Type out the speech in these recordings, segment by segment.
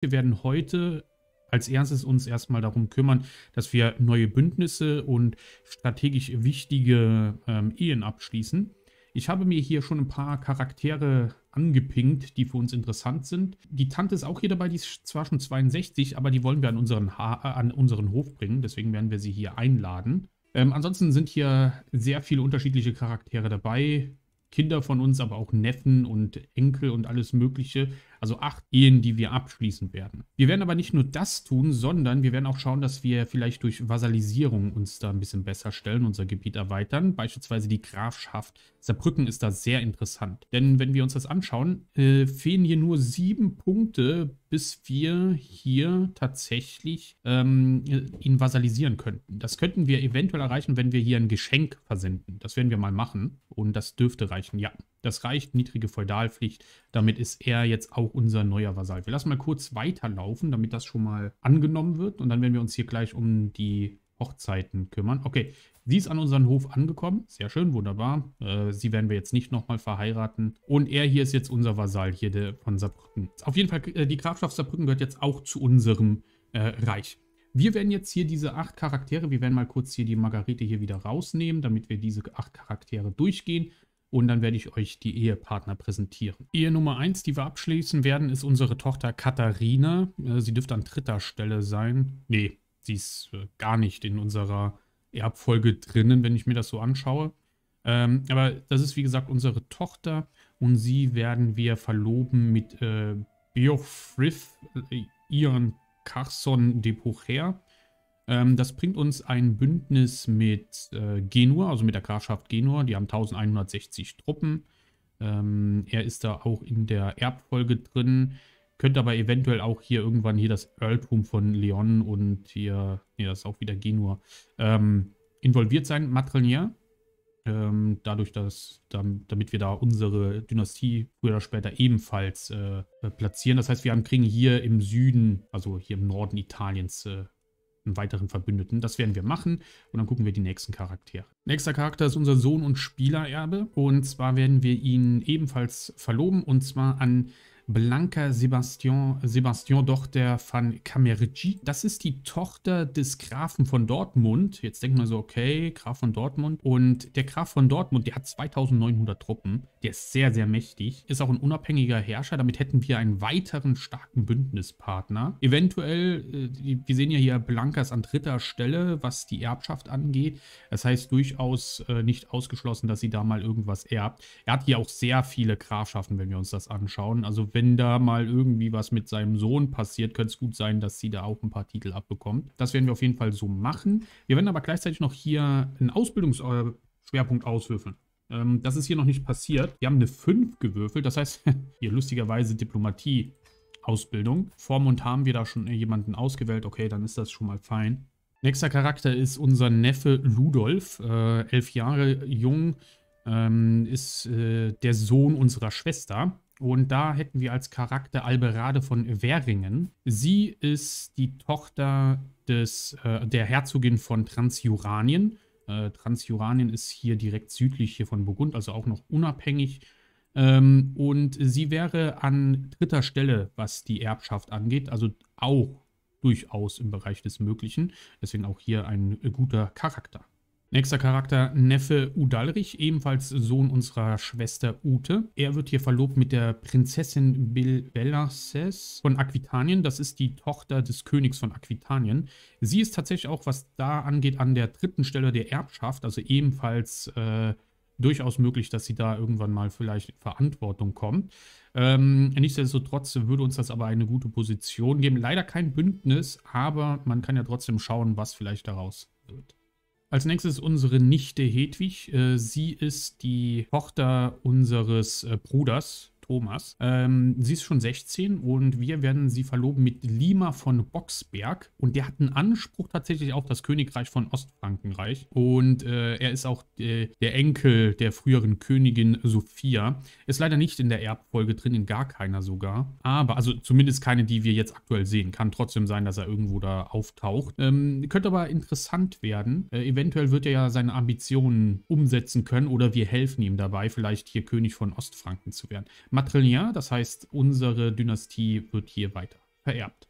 Wir werden heute als erstes uns erstmal darum kümmern, dass wir neue Bündnisse und strategisch wichtige ähm, Ehen abschließen. Ich habe mir hier schon ein paar Charaktere angepinkt, die für uns interessant sind. Die Tante ist auch hier dabei, die ist zwar schon 62, aber die wollen wir an unseren, ha äh, an unseren Hof bringen, deswegen werden wir sie hier einladen. Ähm, ansonsten sind hier sehr viele unterschiedliche Charaktere dabei. Kinder von uns, aber auch Neffen und Enkel und alles Mögliche. Also acht Ehen, die wir abschließen werden. Wir werden aber nicht nur das tun, sondern wir werden auch schauen, dass wir vielleicht durch Vasalisierung uns da ein bisschen besser stellen, unser Gebiet erweitern. Beispielsweise die Grafschaft Saarbrücken ist da sehr interessant. Denn wenn wir uns das anschauen, äh, fehlen hier nur sieben Punkte, bis wir hier tatsächlich ähm, ihn vasalisieren könnten. Das könnten wir eventuell erreichen, wenn wir hier ein Geschenk versenden. Das werden wir mal machen und das dürfte reichen, ja. Das reicht, niedrige Feudalpflicht. Damit ist er jetzt auch unser neuer Vasall. Wir lassen mal kurz weiterlaufen, damit das schon mal angenommen wird. Und dann werden wir uns hier gleich um die Hochzeiten kümmern. Okay, sie ist an unseren Hof angekommen. Sehr schön, wunderbar. Äh, sie werden wir jetzt nicht nochmal verheiraten. Und er hier ist jetzt unser Vasall hier der, von Saarbrücken. Auf jeden Fall, äh, die Grafschaft Saarbrücken gehört jetzt auch zu unserem äh, Reich. Wir werden jetzt hier diese acht Charaktere, wir werden mal kurz hier die Margarete hier wieder rausnehmen, damit wir diese acht Charaktere durchgehen und dann werde ich euch die Ehepartner präsentieren. Ehe Nummer 1, die wir abschließen werden, ist unsere Tochter Katharina. Äh, sie dürfte an dritter Stelle sein. Nee, sie ist äh, gar nicht in unserer Erbfolge drinnen, wenn ich mir das so anschaue. Ähm, aber das ist wie gesagt unsere Tochter und sie werden wir verloben mit äh, Beofrith äh, Ian Carson de Bucher. Ähm, das bringt uns ein Bündnis mit äh, Genua, also mit der Grafschaft Genua. Die haben 1160 Truppen. Ähm, er ist da auch in der Erbfolge drin. Könnte aber eventuell auch hier irgendwann hier das Earltum von Leon und hier, nee, das ist auch wieder Genua, ähm, involviert sein, Matrilinear. Ähm, dadurch, dass, damit wir da unsere Dynastie früher oder später ebenfalls äh, platzieren. Das heißt, wir haben, kriegen hier im Süden, also hier im Norden Italiens, äh, einen weiteren Verbündeten. Das werden wir machen und dann gucken wir die nächsten Charaktere. Nächster Charakter ist unser Sohn und Spielererbe und zwar werden wir ihn ebenfalls verloben und zwar an Blanca Sebastian, Sebastian Dochter van Kamerici. Das ist die Tochter des Grafen von Dortmund. Jetzt denkt man so, okay, Graf von Dortmund. Und der Graf von Dortmund, der hat 2900 Truppen. Der ist sehr, sehr mächtig. Ist auch ein unabhängiger Herrscher. Damit hätten wir einen weiteren starken Bündnispartner. Eventuell, äh, wir sehen ja hier Blankas an dritter Stelle, was die Erbschaft angeht. Das heißt durchaus äh, nicht ausgeschlossen, dass sie da mal irgendwas erbt. Er hat hier auch sehr viele Grafschaften, wenn wir uns das anschauen. Also wenn wenn da mal irgendwie was mit seinem Sohn passiert, könnte es gut sein, dass sie da auch ein paar Titel abbekommt. Das werden wir auf jeden Fall so machen. Wir werden aber gleichzeitig noch hier einen Ausbildungsschwerpunkt auswürfeln. Ähm, das ist hier noch nicht passiert. Wir haben eine 5 gewürfelt, das heißt, hier lustigerweise Diplomatie. Ausbildung. Vormund haben wir da schon jemanden ausgewählt. Okay, dann ist das schon mal fein. Nächster Charakter ist unser Neffe Ludolf, äh, elf Jahre jung, ähm, ist äh, der Sohn unserer Schwester. Und da hätten wir als Charakter Alberade von Währingen. Sie ist die Tochter des, äh, der Herzogin von Transjuranien. Äh, Transjuranien ist hier direkt südlich hier von Burgund, also auch noch unabhängig. Ähm, und sie wäre an dritter Stelle, was die Erbschaft angeht, also auch durchaus im Bereich des Möglichen. Deswegen auch hier ein guter Charakter. Nächster Charakter, Neffe Udalrich, ebenfalls Sohn unserer Schwester Ute. Er wird hier verlobt mit der Prinzessin Bill Bilbellaces von Aquitanien. Das ist die Tochter des Königs von Aquitanien. Sie ist tatsächlich auch, was da angeht, an der dritten Stelle der Erbschaft. Also ebenfalls äh, durchaus möglich, dass sie da irgendwann mal vielleicht in Verantwortung kommt. Ähm, nichtsdestotrotz würde uns das aber eine gute Position geben. Leider kein Bündnis, aber man kann ja trotzdem schauen, was vielleicht daraus wird. Als nächstes unsere Nichte Hedwig. Äh, sie ist die Tochter unseres äh, Bruders, Thomas. Ähm, sie ist schon 16 und wir werden sie verloben mit Lima von Boxberg. Und der hat einen Anspruch tatsächlich auf das Königreich von Ostfrankenreich. Und äh, er ist auch äh, der Enkel der früheren Königin Sophia. Ist leider nicht in der Erbfolge drin, in gar keiner sogar. Aber, also zumindest keine, die wir jetzt aktuell sehen. Kann trotzdem sein, dass er irgendwo da auftaucht. Ähm, könnte aber interessant werden. Äh, eventuell wird er ja seine Ambitionen umsetzen können oder wir helfen ihm dabei, vielleicht hier König von Ostfranken zu werden. Mal Matrilien, das heißt, unsere Dynastie wird hier weiter vererbt.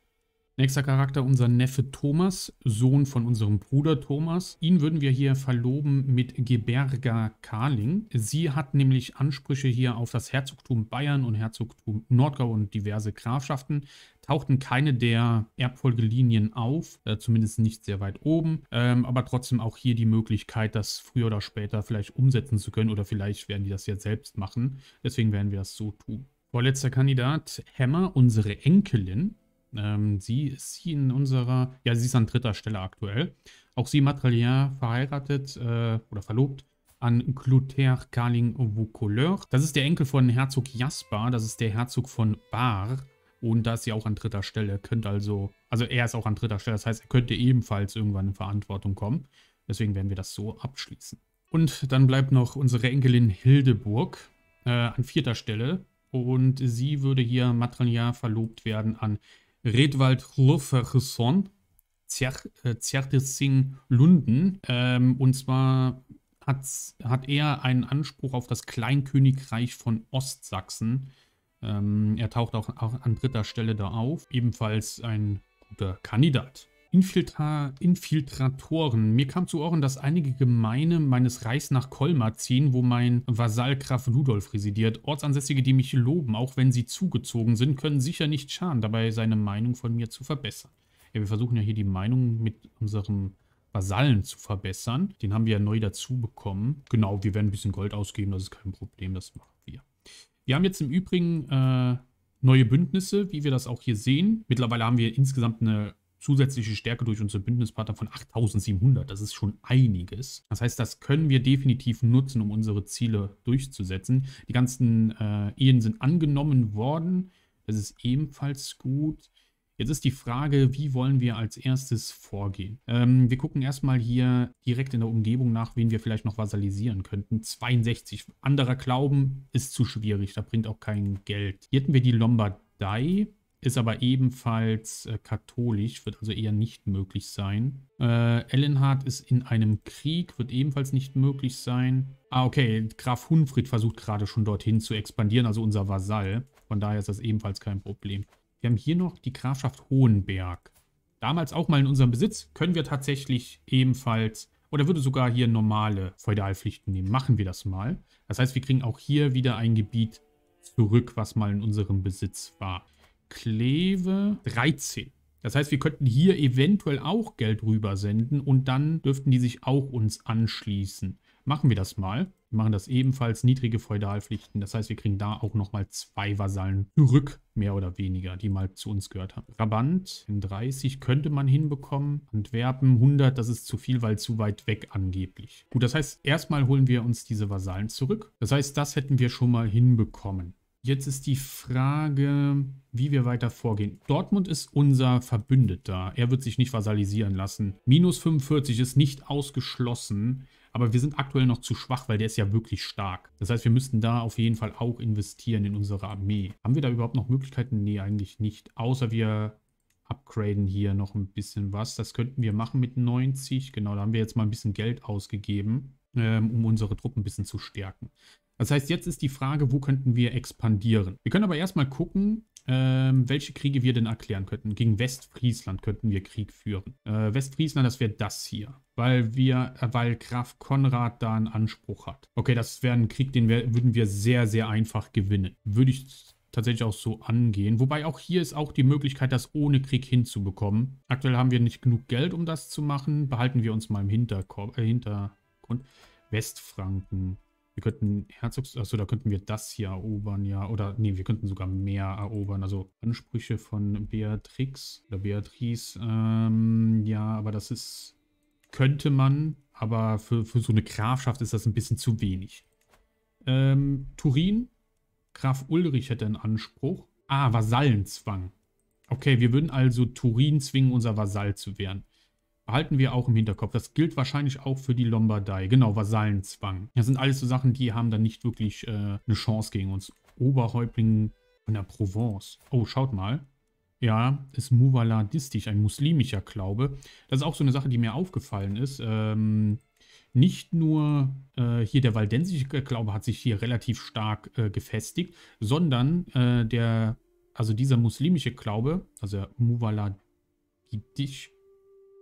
Nächster Charakter, unser Neffe Thomas, Sohn von unserem Bruder Thomas. Ihn würden wir hier verloben mit Geberga Karling. Sie hat nämlich Ansprüche hier auf das Herzogtum Bayern und Herzogtum Nordgau und diverse Grafschaften. Tauchten keine der Erbfolgelinien auf, äh, zumindest nicht sehr weit oben, ähm, aber trotzdem auch hier die Möglichkeit, das früher oder später vielleicht umsetzen zu können oder vielleicht werden die das ja selbst machen. Deswegen werden wir das so tun. Vorletzter Kandidat, Hammer, unsere Enkelin. Ähm, sie ist sie in unserer, ja, sie ist an dritter Stelle aktuell. Auch sie Matralien, verheiratet äh, oder verlobt an Clotaire Carling Vaucouleur. Das ist der Enkel von Herzog Jasper, das ist der Herzog von Bar. Und da ist sie auch an dritter Stelle. Könnte also, also er ist auch an dritter Stelle, das heißt, er könnte ebenfalls irgendwann in Verantwortung kommen. Deswegen werden wir das so abschließen. Und dann bleibt noch unsere Enkelin Hildeburg äh, an vierter Stelle. Und sie würde hier Matralien verlobt werden an Redwald Hurfergesson, Zertissing äh, Lunden. Ähm, und zwar hat, hat er einen Anspruch auf das Kleinkönigreich von Ostsachsen. Ähm, er taucht auch, auch an dritter Stelle da auf. Ebenfalls ein guter Kandidat. Infiltra Infiltratoren. Mir kam zu Ohren, dass einige Gemeine meines Reichs nach Kolmar ziehen, wo mein Vasall Graf Ludolf residiert. Ortsansässige, die mich loben, auch wenn sie zugezogen sind, können sicher nicht schaden, dabei seine Meinung von mir zu verbessern. Ja, wir versuchen ja hier die Meinung mit unserem Vasallen zu verbessern. Den haben wir ja neu dazu bekommen. Genau, wir werden ein bisschen Gold ausgeben, das ist kein Problem, das machen wir. Wir haben jetzt im Übrigen äh, neue Bündnisse, wie wir das auch hier sehen. Mittlerweile haben wir insgesamt eine zusätzliche Stärke durch unsere Bündnispartner von 8700. Das ist schon einiges. Das heißt, das können wir definitiv nutzen, um unsere Ziele durchzusetzen. Die ganzen äh, Ehen sind angenommen worden. Das ist ebenfalls gut. Jetzt ist die Frage, wie wollen wir als erstes vorgehen? Ähm, wir gucken erstmal hier direkt in der Umgebung nach, wen wir vielleicht noch vasalisieren könnten. 62. Anderer Glauben ist zu schwierig, da bringt auch kein Geld. Hier hätten wir die Lombardei ist aber ebenfalls äh, katholisch, wird also eher nicht möglich sein. Äh, Ellenhard ist in einem Krieg, wird ebenfalls nicht möglich sein. Ah, okay, Graf Hunfried versucht gerade schon dorthin zu expandieren, also unser Vasall. Von daher ist das ebenfalls kein Problem. Wir haben hier noch die Grafschaft Hohenberg. Damals auch mal in unserem Besitz, können wir tatsächlich ebenfalls oder würde sogar hier normale Feudalpflichten nehmen. Machen wir das mal. Das heißt, wir kriegen auch hier wieder ein Gebiet zurück, was mal in unserem Besitz war. Kleve 13. Das heißt, wir könnten hier eventuell auch Geld rübersenden und dann dürften die sich auch uns anschließen. Machen wir das mal. Wir machen das ebenfalls niedrige Feudalpflichten. Das heißt, wir kriegen da auch nochmal zwei Vasallen zurück, mehr oder weniger, die mal zu uns gehört haben. Brabant in 30 könnte man hinbekommen. Antwerpen 100, das ist zu viel, weil zu weit weg angeblich. Gut, das heißt, erstmal holen wir uns diese Vasallen zurück. Das heißt, das hätten wir schon mal hinbekommen. Jetzt ist die Frage, wie wir weiter vorgehen. Dortmund ist unser Verbündeter. Er wird sich nicht vasalisieren lassen. Minus 45 ist nicht ausgeschlossen, aber wir sind aktuell noch zu schwach, weil der ist ja wirklich stark. Das heißt, wir müssten da auf jeden Fall auch investieren in unsere Armee. Haben wir da überhaupt noch Möglichkeiten? Nee, eigentlich nicht. Außer wir upgraden hier noch ein bisschen was. Das könnten wir machen mit 90. Genau, da haben wir jetzt mal ein bisschen Geld ausgegeben, ähm, um unsere Truppen ein bisschen zu stärken. Das heißt, jetzt ist die Frage, wo könnten wir expandieren? Wir können aber erstmal gucken, ähm, welche Kriege wir denn erklären könnten. Gegen Westfriesland könnten wir Krieg führen. Äh, Westfriesland, das wäre das hier. Weil wir, äh, weil Graf Konrad da einen Anspruch hat. Okay, das wäre ein Krieg, den wir, würden wir sehr, sehr einfach gewinnen. Würde ich tatsächlich auch so angehen. Wobei auch hier ist auch die Möglichkeit, das ohne Krieg hinzubekommen. Aktuell haben wir nicht genug Geld, um das zu machen. Behalten wir uns mal im Hinterkopf, äh, Hintergrund. Westfranken. Wir könnten Herzogs, achso, da könnten wir das hier erobern, ja. Oder, nee, wir könnten sogar mehr erobern. Also Ansprüche von Beatrix oder Beatrice, ähm, ja, aber das ist, könnte man, aber für, für so eine Grafschaft ist das ein bisschen zu wenig. Ähm, Turin, Graf Ulrich hätte einen Anspruch. Ah, Vasallenzwang. Okay, wir würden also Turin zwingen, unser Vasall zu werden. Halten wir auch im Hinterkopf. Das gilt wahrscheinlich auch für die Lombardei. Genau, Vasallenzwang. Das sind alles so Sachen, die haben dann nicht wirklich äh, eine Chance gegen uns. Oberhäuptling von der Provence. Oh, schaut mal. Ja, ist Muvaladistisch, ein muslimischer Glaube. Das ist auch so eine Sache, die mir aufgefallen ist. Ähm, nicht nur äh, hier der waldensische Glaube hat sich hier relativ stark äh, gefestigt, sondern äh, der, also dieser muslimische Glaube, also Muvaladistisch,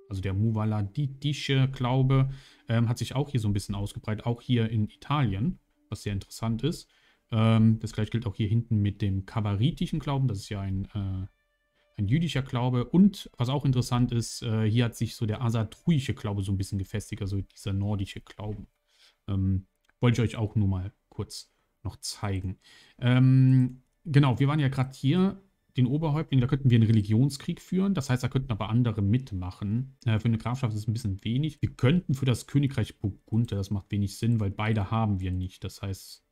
also der Muvaladitische Glaube, ähm, hat sich auch hier so ein bisschen ausgebreitet, auch hier in Italien, was sehr interessant ist. Ähm, das gleiche gilt auch hier hinten mit dem Kabaritischen Glauben, das ist ja ein, äh, ein jüdischer Glaube. Und was auch interessant ist, äh, hier hat sich so der asatruische Glaube so ein bisschen gefestigt, also dieser nordische Glauben. Ähm, wollte ich euch auch nur mal kurz noch zeigen. Ähm, genau, wir waren ja gerade hier den Oberhäuptling, da könnten wir einen Religionskrieg führen. Das heißt, da könnten aber andere mitmachen. Äh, für eine Grafschaft ist es ein bisschen wenig. Wir könnten für das Königreich Burgunder, das macht wenig Sinn, weil beide haben wir nicht. Das heißt,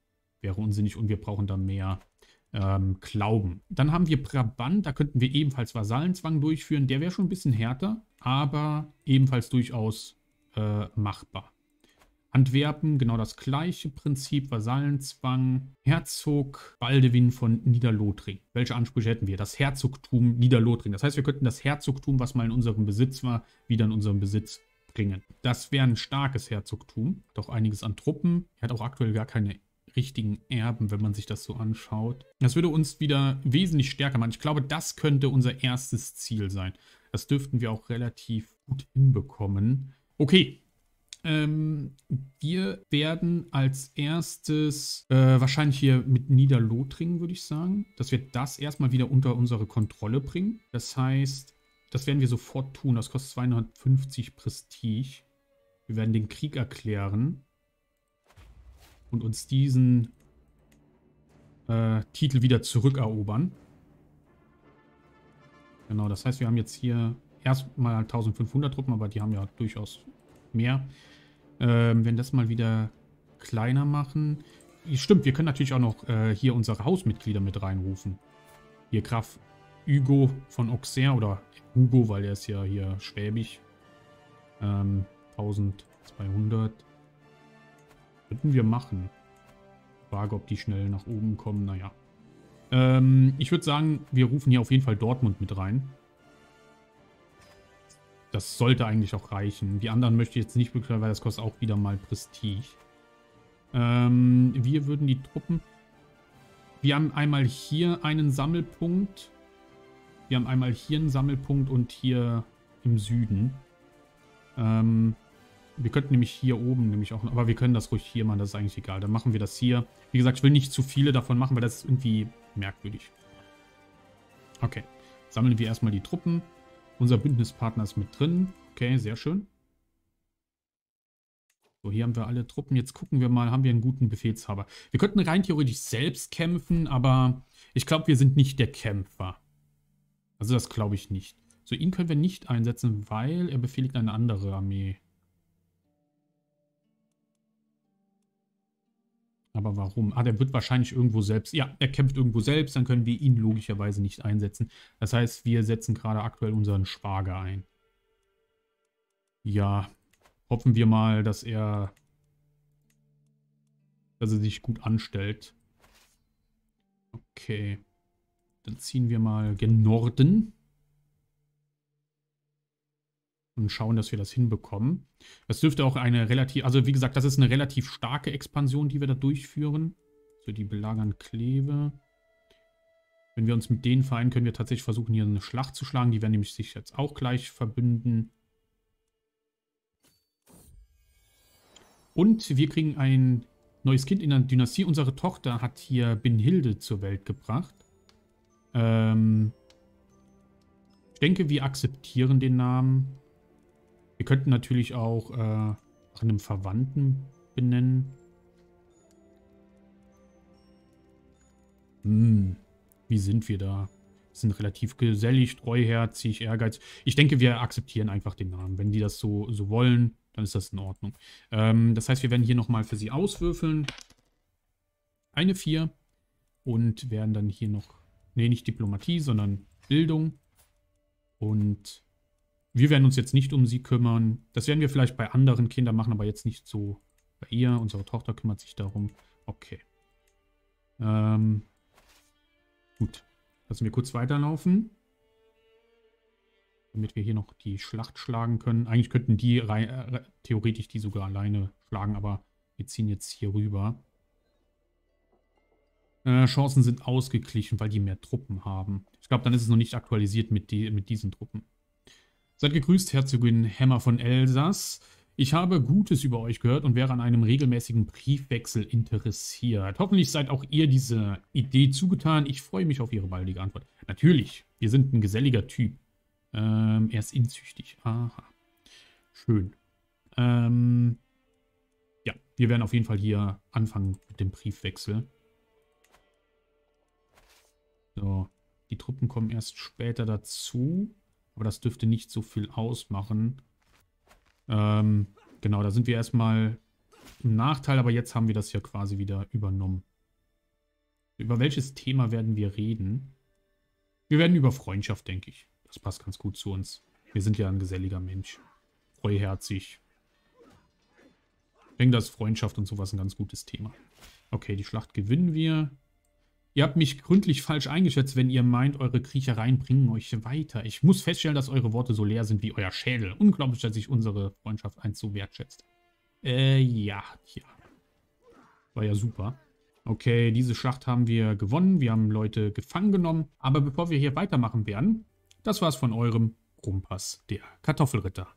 wäre unsinnig und wir brauchen da mehr ähm, Glauben. Dann haben wir Brabant, da könnten wir ebenfalls Vasallenzwang durchführen. Der wäre schon ein bisschen härter, aber ebenfalls durchaus äh, machbar. Antwerpen genau das gleiche Prinzip, Vasallenzwang, Herzog Baldewin von Niederlothring. Welche Ansprüche hätten wir? Das Herzogtum Niederlothring. Das heißt, wir könnten das Herzogtum, was mal in unserem Besitz war, wieder in unserem Besitz bringen. Das wäre ein starkes Herzogtum, doch einiges an Truppen. Er hat auch aktuell gar keine richtigen Erben, wenn man sich das so anschaut. Das würde uns wieder wesentlich stärker machen. Ich glaube, das könnte unser erstes Ziel sein. Das dürften wir auch relativ gut hinbekommen. Okay, ähm, wir werden als erstes äh, wahrscheinlich hier mit Niederlothringen, würde ich sagen, dass wir das erstmal wieder unter unsere Kontrolle bringen. Das heißt, das werden wir sofort tun. Das kostet 250 Prestige. Wir werden den Krieg erklären und uns diesen äh, Titel wieder zurückerobern. Genau, das heißt, wir haben jetzt hier erstmal 1500 Truppen, aber die haben ja durchaus mehr. Ähm, wenn das mal wieder kleiner machen. Stimmt, wir können natürlich auch noch äh, hier unsere Hausmitglieder mit reinrufen. Hier Graf Hugo von Auxerre oder Hugo, weil er ist ja hier schwäbig. Ähm, 1200. Könnten wir machen. Frage, ob die schnell nach oben kommen. Naja. Ähm, ich würde sagen, wir rufen hier auf jeden Fall Dortmund mit rein. Das sollte eigentlich auch reichen. Die anderen möchte ich jetzt nicht beklagen, weil das kostet auch wieder mal Prestige. Ähm, wir würden die Truppen... Wir haben einmal hier einen Sammelpunkt. Wir haben einmal hier einen Sammelpunkt und hier im Süden. Ähm, wir könnten nämlich hier oben nämlich auch... Aber wir können das ruhig hier machen, das ist eigentlich egal. Dann machen wir das hier. Wie gesagt, ich will nicht zu viele davon machen, weil das ist irgendwie merkwürdig. Okay. Sammeln wir erstmal die Truppen. Unser Bündnispartner ist mit drin. Okay, sehr schön. So, hier haben wir alle Truppen. Jetzt gucken wir mal, haben wir einen guten Befehlshaber. Wir könnten rein theoretisch selbst kämpfen, aber ich glaube, wir sind nicht der Kämpfer. Also das glaube ich nicht. So, ihn können wir nicht einsetzen, weil er befehligt eine andere Armee. Aber warum? Ah, der wird wahrscheinlich irgendwo selbst. Ja, er kämpft irgendwo selbst, dann können wir ihn logischerweise nicht einsetzen. Das heißt, wir setzen gerade aktuell unseren Schwager ein. Ja, hoffen wir mal, dass er, dass er sich gut anstellt. Okay, dann ziehen wir mal gen Norden und schauen, dass wir das hinbekommen. Das dürfte auch eine relativ, also wie gesagt, das ist eine relativ starke Expansion, die wir da durchführen. So, die belagern Kleve. Wenn wir uns mit denen vereinen, können wir tatsächlich versuchen, hier eine Schlacht zu schlagen. Die werden nämlich sich jetzt auch gleich verbünden. Und wir kriegen ein neues Kind in der Dynastie. Unsere Tochter hat hier Binhilde zur Welt gebracht. Ähm ich denke, wir akzeptieren den Namen. Wir könnten natürlich auch äh, nach einem Verwandten benennen. Hm, wie sind wir da? sind relativ gesellig, treuherzig, ehrgeizig. Ich denke, wir akzeptieren einfach den Namen. Wenn die das so, so wollen, dann ist das in Ordnung. Ähm, das heißt, wir werden hier nochmal für sie auswürfeln. Eine 4 und werden dann hier noch, nee, nicht Diplomatie, sondern Bildung und wir werden uns jetzt nicht um sie kümmern. Das werden wir vielleicht bei anderen Kindern machen, aber jetzt nicht so bei ihr. Unsere Tochter kümmert sich darum. Okay. Ähm, gut. Lassen wir kurz weiterlaufen. Damit wir hier noch die Schlacht schlagen können. Eigentlich könnten die äh, theoretisch die sogar alleine schlagen, aber wir ziehen jetzt hier rüber. Äh, Chancen sind ausgeglichen, weil die mehr Truppen haben. Ich glaube, dann ist es noch nicht aktualisiert mit, die, mit diesen Truppen. Seid gegrüßt, Herzogin Hämmer von Elsass. Ich habe Gutes über euch gehört und wäre an einem regelmäßigen Briefwechsel interessiert. Hoffentlich seid auch ihr dieser Idee zugetan. Ich freue mich auf Ihre baldige Antwort. Natürlich, wir sind ein geselliger Typ. Ähm, er ist inzüchtig. Aha. Schön. Ähm, ja, wir werden auf jeden Fall hier anfangen mit dem Briefwechsel. So, die Truppen kommen erst später dazu. Aber das dürfte nicht so viel ausmachen. Ähm, genau, da sind wir erstmal im Nachteil, aber jetzt haben wir das ja quasi wieder übernommen. Über welches Thema werden wir reden? Wir werden über Freundschaft, denke ich. Das passt ganz gut zu uns. Wir sind ja ein geselliger Mensch. Treuherzig. Ich denke, dass Freundschaft und sowas ein ganz gutes Thema. Okay, die Schlacht gewinnen wir. Ihr habt mich gründlich falsch eingeschätzt, wenn ihr meint, eure Kriechereien bringen euch weiter. Ich muss feststellen, dass eure Worte so leer sind wie euer Schädel. Unglaublich, dass sich unsere Freundschaft eins so wertschätzt. Äh, ja, ja. War ja super. Okay, diese Schlacht haben wir gewonnen. Wir haben Leute gefangen genommen. Aber bevor wir hier weitermachen werden, das war's von eurem Kompass, der Kartoffelritter.